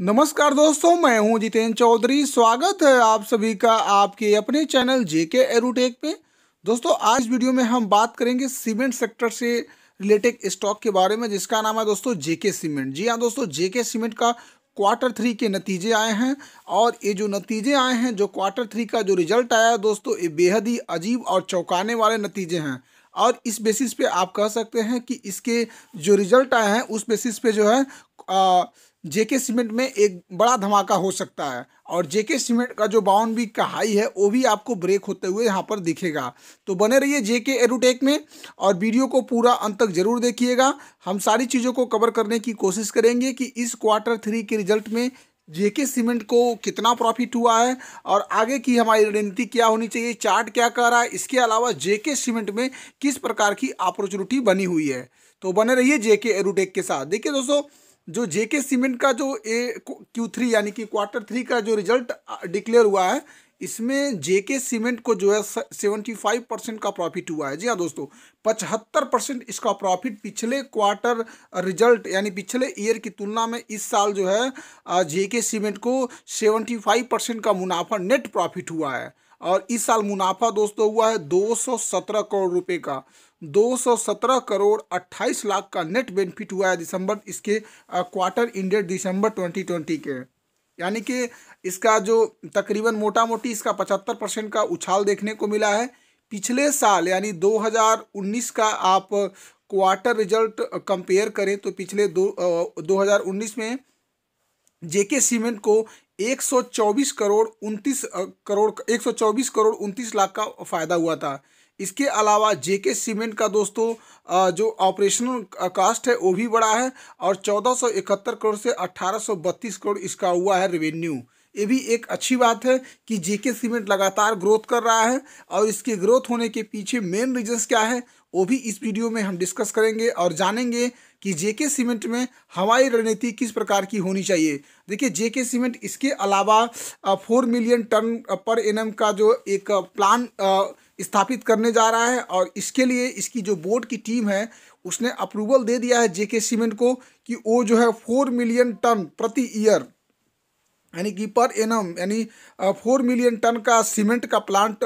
नमस्कार दोस्तों मैं हूं जितेंद्र चौधरी स्वागत है आप सभी का आपके अपने चैनल जेके एरोटेक पे दोस्तों आज इस वीडियो में हम बात करेंगे सीमेंट सेक्टर से रिलेटेड स्टॉक के बारे में जिसका नाम है दोस्तों जेके सीमेंट जी हाँ दोस्तों जेके सीमेंट का क्वार्टर थ्री के नतीजे आए हैं और ये जो नतीजे आए हैं जो क्वार्टर थ्री का जो रिजल्ट आया है दोस्तों ये बेहद ही अजीब और चौंकाने वाले नतीजे हैं और इस बेसिस पे आप कह सकते हैं कि इसके जो रिजल्ट आए हैं उस बेसिस पे जो है आ, जेके सीमेंट में एक बड़ा धमाका हो सकता है और जेके सीमेंट का जो बावन वीक का हाई है वो भी आपको ब्रेक होते हुए यहाँ पर दिखेगा तो बने रहिए जेके एरोटेक में और वीडियो को पूरा अंत तक जरूर देखिएगा हम सारी चीज़ों को कवर करने की कोशिश करेंगे कि इस क्वार्टर थ्री के रिजल्ट में जेके सीमेंट को कितना प्रॉफिट हुआ है और आगे की हमारी रणनीति क्या होनी चाहिए चार्ट क्या कह रहा है इसके अलावा जेके सीमेंट में किस प्रकार की अपॉर्चुनिटी बनी हुई है तो बने रहिए जेके एरोटेक के साथ देखिए दोस्तों जो जेके सीमेंट का जो ए क्यू थ्री यानी कि क्वार्टर थ्री का जो रिजल्ट डिक्लेयर हुआ है इसमें जेके सीमेंट को जो है सेवेंटी फाइव परसेंट का प्रॉफिट हुआ है जी हाँ दोस्तों पचहत्तर परसेंट इसका प्रॉफिट पिछले क्वार्टर रिजल्ट यानी पिछले ईयर की तुलना में इस साल जो है जेके सीमेंट को सेवेंटी फाइव परसेंट का मुनाफा नेट प्रॉफिट हुआ है और इस साल मुनाफा दोस्तों हुआ है 217 करोड़ रुपए का 217 करोड़ 28 लाख का नेट बेनिफिट हुआ है दिसंबर इसके क्वार्टर इंडेड दिसंबर 2020 के यानी कि इसका जो तकरीबन मोटा मोटी इसका 75 परसेंट का उछाल देखने को मिला है पिछले साल यानी 2019 का आप क्वार्टर रिजल्ट कंपेयर करें तो पिछले दो दो में जेके सीमेंट को 124 करोड़ उनतीस करोड़ 124 करोड़ उनतीस लाख का फ़ायदा हुआ था इसके अलावा जेके सीमेंट का दोस्तों जो ऑपरेशनल कास्ट है वो भी बड़ा है और 1471 करोड़ से 1832 करोड़ इसका हुआ है रेवेन्यू ये भी एक अच्छी बात है कि जेके सीमेंट लगातार ग्रोथ कर रहा है और इसके ग्रोथ होने के पीछे मेन रीजन्स क्या है वो भी इस वीडियो में हम डिस्कस करेंगे और जानेंगे कि जेके सीमेंट में हवाई रणनीति किस प्रकार की होनी चाहिए देखिए जेके सीमेंट इसके अलावा four million tonne per annum का जो एक प्लान स्थापित करने जा रहा है और इसके लिए इसकी जो बोर्ड की टीम है उसने अप्रूवल दे दिया है जेके सीमेंट को कि वो जो है फोर मिलियन टन प्रति ईयर यानी कि पर एनम यानी फोर मिलियन टन का सीमेंट का प्लांट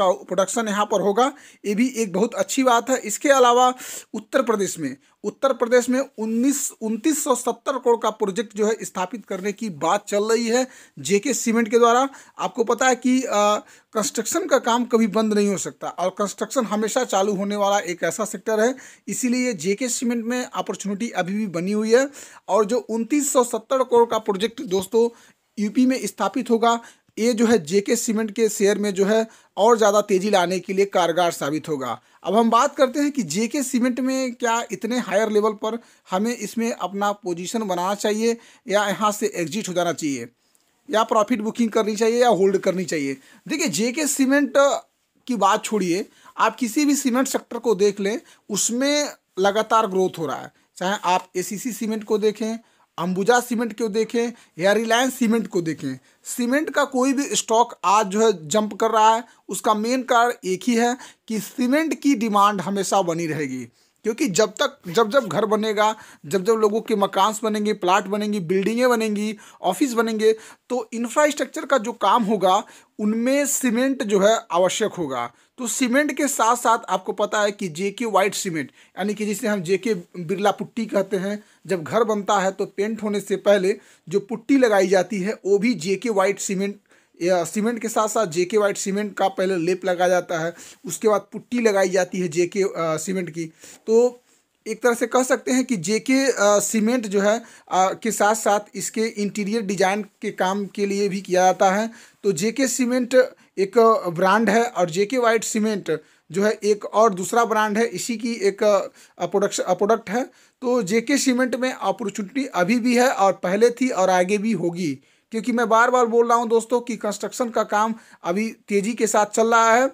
का प्रोडक्शन यहाँ पर होगा ये भी एक बहुत अच्छी बात है इसके अलावा उत्तर प्रदेश में उत्तर प्रदेश में उन्नीस उनतीस करोड़ का प्रोजेक्ट जो है स्थापित करने की बात चल रही है जेके सीमेंट के द्वारा आपको पता है कि कंस्ट्रक्शन का काम कभी बंद नहीं हो सकता और कंस्ट्रक्शन हमेशा चालू होने वाला एक ऐसा सेक्टर है इसीलिए जेके सीमेंट में अपॉर्चुनिटी अभी भी बनी हुई है और जो उनतीस करोड़ का प्रोजेक्ट दोस्तों यूपी में स्थापित होगा ये जो है जेके सीमेंट के शेयर में जो है और ज़्यादा तेज़ी लाने के लिए कारगर साबित होगा अब हम बात करते हैं कि जेके सीमेंट में क्या इतने हायर लेवल पर हमें इसमें अपना पोजीशन बनाना चाहिए या यहाँ से एग्जिट हो जाना चाहिए या प्रॉफिट बुकिंग करनी चाहिए या होल्ड करनी चाहिए देखिए जेके सीमेंट की बात छोड़िए आप किसी भी सीमेंट सेक्टर को देख लें उसमें लगातार ग्रोथ हो रहा है चाहे आप ए सीमेंट को देखें अंबुजा सीमेंट को देखें या रिलायंस सीमेंट को देखें सीमेंट का कोई भी स्टॉक आज जो है जंप कर रहा है उसका मेन कारण एक ही है कि सीमेंट की डिमांड हमेशा बनी रहेगी क्योंकि जब तक जब जब घर बनेगा जब जब लोगों के मकान्स बनेंगे प्लाट बनेंगी बिल्डिंगें बनेंगी ऑफिस बनेंगे तो इंफ्रास्ट्रक्चर का जो काम होगा उनमें सीमेंट जो है आवश्यक होगा तो सीमेंट के साथ साथ आपको पता है कि जेके वाइट सीमेंट यानी कि जिसे हम जे के बिरला पुट्टी कहते हैं जब घर बनता है तो पेंट होने से पहले जो पुट्टी लगाई जाती है वो भी जेके वाइट सीमेंट सीमेंट के साथ साथ जेके वाइट सीमेंट का पहले लेप लगाया जाता है उसके बाद पुट्टी लगाई जाती है जेके सीमेंट की तो एक तरह से कह सकते हैं कि जेके सीमेंट जो है आ, के साथ साथ इसके इंटीरियर डिजाइन के काम के लिए भी किया जाता है तो जेके सीमेंट एक ब्रांड है और जेके वाइट सीमेंट जो है एक और दूसरा ब्रांड है इसी की एक प्रोडक्शन प्रोडक्ट है तो जेके सीमेंट में अपॉर्चुनिटी अभी भी है और पहले थी और आगे भी होगी क्योंकि मैं बार बार बोल रहा हूँ दोस्तों कि कंस्ट्रक्शन का काम अभी तेज़ी के साथ चल रहा है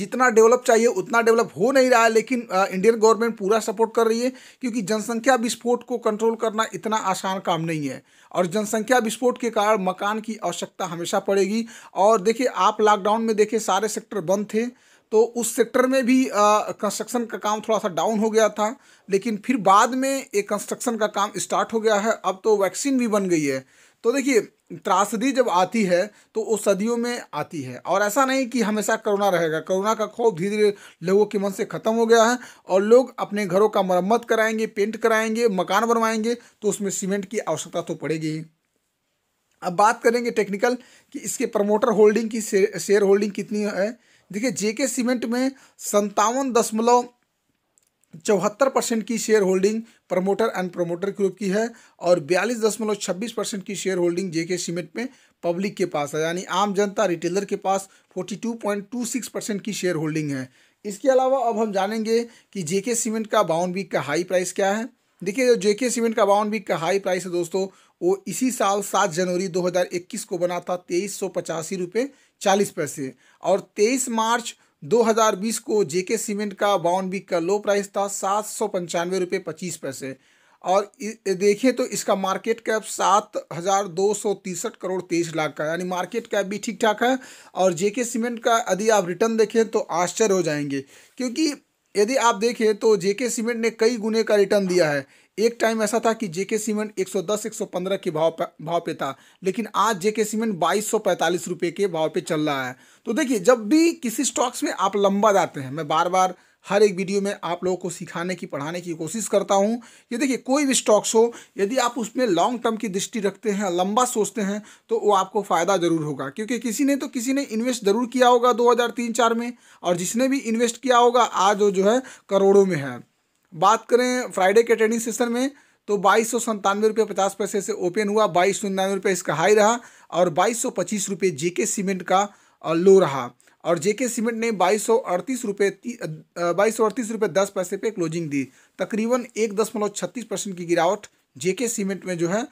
जितना डेवलप चाहिए उतना डेवलप हो नहीं रहा है लेकिन इंडियन गवर्नमेंट पूरा सपोर्ट कर रही है क्योंकि जनसंख्या विस्फोट को कंट्रोल करना इतना आसान काम नहीं है और जनसंख्या विस्फोट के कारण मकान की आवश्यकता हमेशा पड़ेगी और देखिए आप लॉकडाउन में देखिए सारे सेक्टर बंद थे तो उस सेक्टर में भी कंस्ट्रक्शन का काम थोड़ा सा डाउन हो गया था लेकिन फिर बाद में एक कंस्ट्रक्शन का काम स्टार्ट हो गया है अब तो वैक्सीन भी बन गई है तो देखिए त्रासदी जब आती है तो वो सदियों में आती है और ऐसा नहीं कि हमेशा करोना रहेगा करोना का खौफ धीरे धीरे लोगों के मन से ख़त्म हो गया है और लोग अपने घरों का मरम्मत कराएंगे पेंट कराएंगे मकान बनवाएंगे तो उसमें सीमेंट की आवश्यकता तो पड़ेगी अब बात करेंगे टेक्निकल कि इसके प्रमोटर होल्डिंग की शेयर होल्डिंग कितनी है देखिए जेके सीमेंट में संतावन दशमलव चौहत्तर परसेंट की share holding promoter and promoter group की है और बयालीस दशमलव छब्बीस परसेंट की शेयर होल्डिंग जेके सीमेंट में पब्लिक के पास है यानी आम जनता रिटेलर के पास forty two point two six percent की शेयर होल्डिंग है इसके अलावा अब हम जानेंगे कि जेके सीमेंट का बाउंड वीक का हाई प्राइस क्या है देखिए जो जेके सीमेंट का बाउंड वीक का हाई प्राइस है दोस्तों वो इसी साल सात जनवरी इक्कीस को बना था तेईस सौ पचासी रुपये चालीस पैसे और तेईस मार्च 2020 को जेके सीमेंट का बाउंड बिक का लो प्राइस था सात सौ पंचानवे रुपये पच्चीस पैसे और देखें तो इसका मार्केट कैप सात हज़ार दो सौ तिरसठ करोड़ तेईस लाख का यानी मार्केट कैप भी ठीक ठाक है और जेके सीमेंट का यदि आप रिटर्न देखें तो आश्चर्य हो जाएंगे क्योंकि यदि आप देखें तो जेके सीमेंट ने कई गुने का रिटर्न दिया है एक टाइम ऐसा था कि जेके सीमेंट 110 115 के भाव पे, भाव पे था लेकिन आज जेके सीमेंट बाईस सौ पैंतालीस रुपये के भाव पे चल रहा है तो देखिए जब भी किसी स्टॉक्स में आप लंबा जाते हैं मैं बार बार हर एक वीडियो में आप लोगों को सिखाने की पढ़ाने की कोशिश करता हूँ ये देखिए कोई भी स्टॉक्स हो यदि आप उसमें लॉन्ग टर्म की दृष्टि रखते हैं लंबा सोचते हैं तो वो आपको फ़ायदा ज़रूर होगा क्योंकि किसी ने तो किसी ने इन्वेस्ट ज़रूर किया होगा दो हज़ार तीन चार में और जिसने भी इन्वेस्ट किया होगा आज वो जो है करोड़ों में है बात करें फ्राइडे के ट्रेडिंग सेशन में तो बाईस सौ संतानवे रुपये पचास पैसे से ओपन हुआ बाईस सौ निन्यानवे रुपये इसका हाई रहा और बाईस सौ पच्चीस रुपये जे सीमेंट का लो रहा और जेके सीमेंट ने बाईस सौ अड़तीस रुपये बाईस सौ अड़तीस रुपये दस पैसे पे क्लोजिंग दी तकरीबन एक दशमलव छत्तीस परसेंट की गिरावट जेके सीमेंट में जो है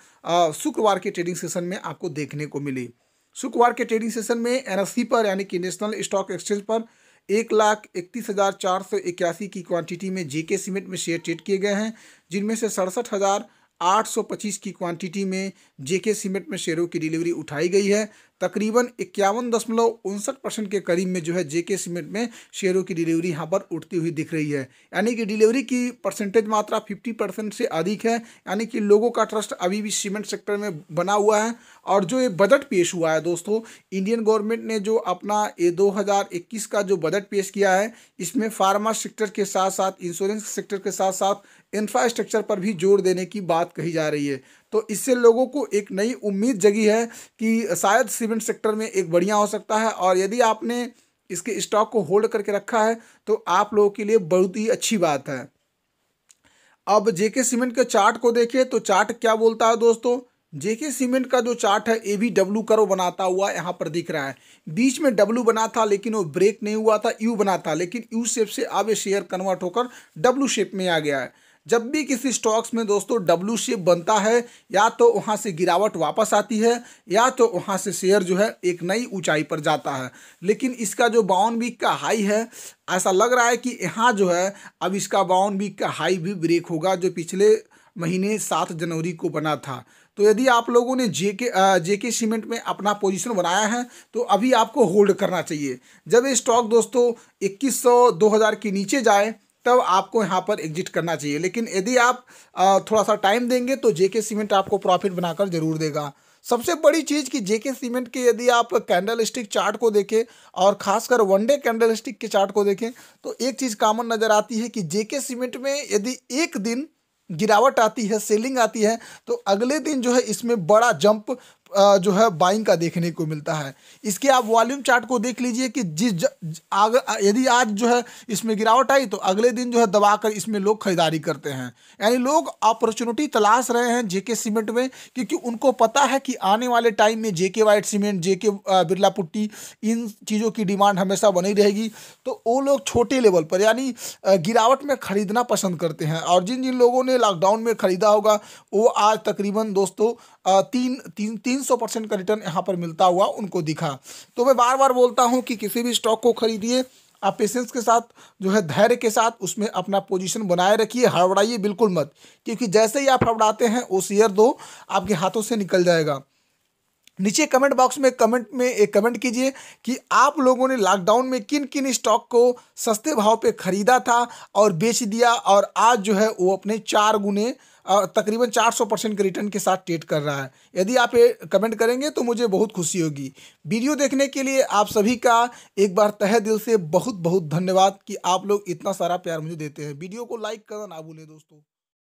शुक्रवार के ट्रेडिंग सेशन में आपको देखने को मिली शुक्रवार के ट्रेडिंग सेशन में एन पर यानी कि नेशनल स्टॉक एक्सचेंज पर एक लाख इकतीस हज़ार चार सौ इक्यासी की क्वांटिटी में जेके सीमेंट में शेयर ट्रेड किए गए हैं जिनमें से सड़सठ हज़ार आठ सौ पच्चीस की क्वांटिटी में जेके सीमेंट में शेयरों की डिलीवरी उठाई गई है तकरीबन इक्यावन दशमलव उनसठ परसेंट के करीब में जो है जेके सीमेंट में शेयरों की डिलीवरी यहाँ पर उठती हुई दिख रही है यानी कि डिलीवरी की परसेंटेज मात्रा फिफ्टी परसेंट से अधिक है यानी कि लोगों का ट्रस्ट अभी भी सीमेंट सेक्टर में बना हुआ है और जो ये बजट पेश हुआ है दोस्तों इंडियन गवर्नमेंट ने जो अपना ये दो का जो बजट पेश किया है इसमें फार्मा सेक्टर के साथ साथ इंश्योरेंस सेक्टर के साथ साथ इंफ्रास्ट्रक्चर पर भी जोर देने की बात कही जा रही है तो इससे लोगों को एक नई उम्मीद जगी है कि शायद सीमेंट सेक्टर में एक बढ़िया हो सकता है और यदि आपने इसके स्टॉक को होल्ड करके रखा है तो आप लोगों के लिए बहुत ही अच्छी बात है अब जेके सीमेंट के चार्ट को देखें तो चार्ट क्या बोलता है दोस्तों जेके सीमेंट का जो चार्ट है ए भी डब्लू करो बनाता हुआ यहाँ पर दिख रहा है बीच में डब्लू बना था लेकिन वो ब्रेक नहीं हुआ था यू बना था लेकिन यू शेप से अब ये शेयर कन्वर्ट होकर डब्लू शेप में आ गया है जब भी किसी स्टॉक्स में दोस्तों डब्ल्यू शेप बनता है या तो वहाँ से गिरावट वापस आती है या तो वहाँ से शेयर जो है एक नई ऊंचाई पर जाता है लेकिन इसका जो बाउन वीक का हाई है ऐसा लग रहा है कि यहाँ जो है अब इसका बाउन वीक का हाई भी ब्रेक होगा जो पिछले महीने सात जनवरी को बना था तो यदि आप लोगों ने जे के जे के सीमेंट में अपना पोजीशन बनाया है तो अभी आपको होल्ड करना चाहिए जब ये स्टॉक दोस्तों 2100 2000 के नीचे जाए तब आपको यहाँ पर एग्जिट करना चाहिए लेकिन यदि आप थोड़ा सा टाइम देंगे तो जेके सीमेंट आपको प्रॉफिट बनाकर जरूर देगा सबसे बड़ी चीज़ कि जेके सीमेंट के यदि आप कैंडल स्टिक चार्ट को देखें और खासकर वनडे कैंडल स्टिक के चार्ट को देखें तो एक चीज़ कॉमन नज़र आती है कि जेके सीमेंट में यदि एक दिन गिरावट आती है सेलिंग आती है तो अगले दिन जो है इसमें बड़ा जंप जो है बाइंग का देखने को मिलता है इसके आप वॉल्यूम चार्ट को देख लीजिए कि जिस यदि आज जो है इसमें गिरावट आई तो अगले दिन जो है दबाकर इसमें लोग खरीदारी करते हैं यानी लोग अपॉर्चुनिटी तलाश रहे हैं जेके सीमेंट में क्योंकि उनको पता है कि आने वाले टाइम में JK white cement JK Birla putty इन चीज़ों की डिमांड हमेशा बनी रहेगी तो वो लोग छोटे लेवल पर यानी गिरावट में खरीदना पसंद करते हैं और जिन जिन लोगों ने लॉकडाउन में खरीदा होगा वो आज तकरीबन दोस्तों तीन तीन तीन सौ परसेंट का रिटर्न यहाँ पर मिलता हुआ उनको दिखा तो मैं बार बार बोलता हूँ कि किसी भी स्टॉक को खरीदिए आप पेशेंस के साथ जो है धैर्य के साथ उसमें अपना पोजीशन बनाए रखिए हड़बड़ाइए बिल्कुल मत क्योंकि जैसे ही आप हड़बड़ाते हैं वो शेयर दो आपके हाथों से निकल जाएगा नीचे कमेंट बॉक्स में कमेंट में एक कमेंट कीजिए कि आप लोगों ने लॉकडाउन में किन किन स्टॉक को सस्ते भाव पे ख़रीदा था और बेच दिया और आज जो है वो अपने चार गुने तकरीबन 400 परसेंट के रिटर्न के साथ ट्रेड कर रहा है यदि आप ये कमेंट करेंगे तो मुझे बहुत खुशी होगी वीडियो देखने के लिए आप सभी का एक बार तहे दिल से बहुत बहुत धन्यवाद कि आप लोग इतना सारा प्यार मुझे देते हैं वीडियो को लाइक करना ना भूलें दोस्तों